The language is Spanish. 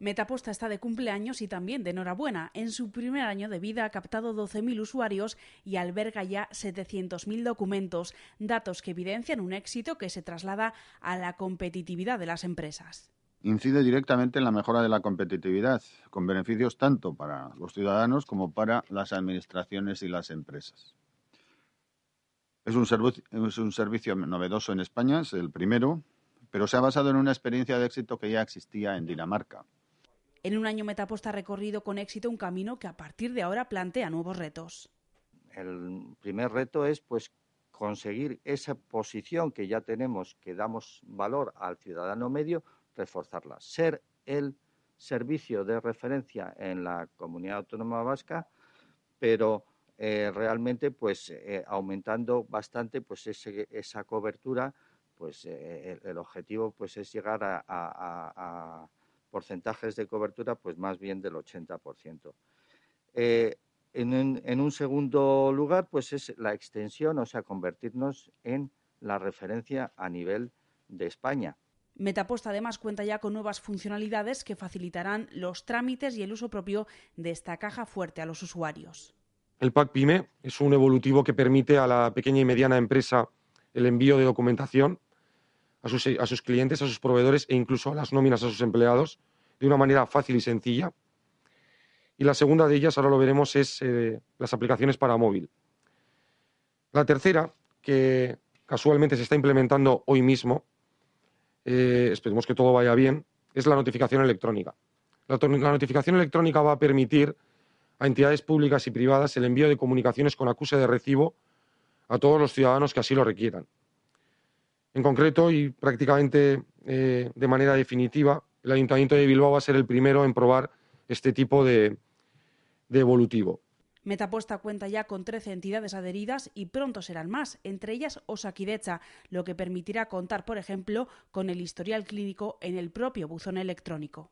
Metaposta está de cumpleaños y también de enhorabuena. En su primer año de vida ha captado 12.000 usuarios y alberga ya 700.000 documentos, datos que evidencian un éxito que se traslada a la competitividad de las empresas. Incide directamente en la mejora de la competitividad, con beneficios tanto para los ciudadanos como para las administraciones y las empresas. Es un, servicio, es un servicio novedoso en España, es el primero, pero se ha basado en una experiencia de éxito que ya existía en Dinamarca. En un año Metaposta ha recorrido con éxito un camino que a partir de ahora plantea nuevos retos. El primer reto es pues conseguir esa posición que ya tenemos, que damos valor al ciudadano medio, reforzarla. Ser el servicio de referencia en la comunidad autónoma vasca, pero eh, realmente pues eh, aumentando bastante pues esa cobertura, pues eh, el, objetivo pues es llegar a porcentajes de cobertura pues más bien del 80%. Eh, en, un segundo lugar, pues es la extensión, o sea, convertirnos en la referencia a nivel de España. Metaposta, además cuenta ya con nuevas funcionalidades que facilitarán los trámites y el uso propio de esta caja fuerte a los usuarios. El PAC PYME es un evolutivo que permite a la pequeña y mediana empresa el envío de documentación a sus, clientes, a sus proveedores e incluso a las nóminas a sus empleados de una manera fácil y sencilla. Y la segunda de ellas, ahora lo veremos, es eh, las aplicaciones para móvil. La tercera, que casualmente se está implementando hoy mismo, eh, esperemos que todo vaya bien, es la notificación electrónica. La, la notificación electrónica va a permitir a entidades públicas y privadas el envío de comunicaciones con acuse de recibo a todos los ciudadanos que así lo requieran. En concreto y prácticamente eh, de manera definitiva, el Ayuntamiento de Bilbao va a ser el primero en probar este tipo de, evolutivo. Metaposta cuenta ya con 13 entidades adheridas y pronto serán más, entre ellas Osakidecha, lo que permitirá contar, por ejemplo, con el historial clínico en el propio buzón electrónico.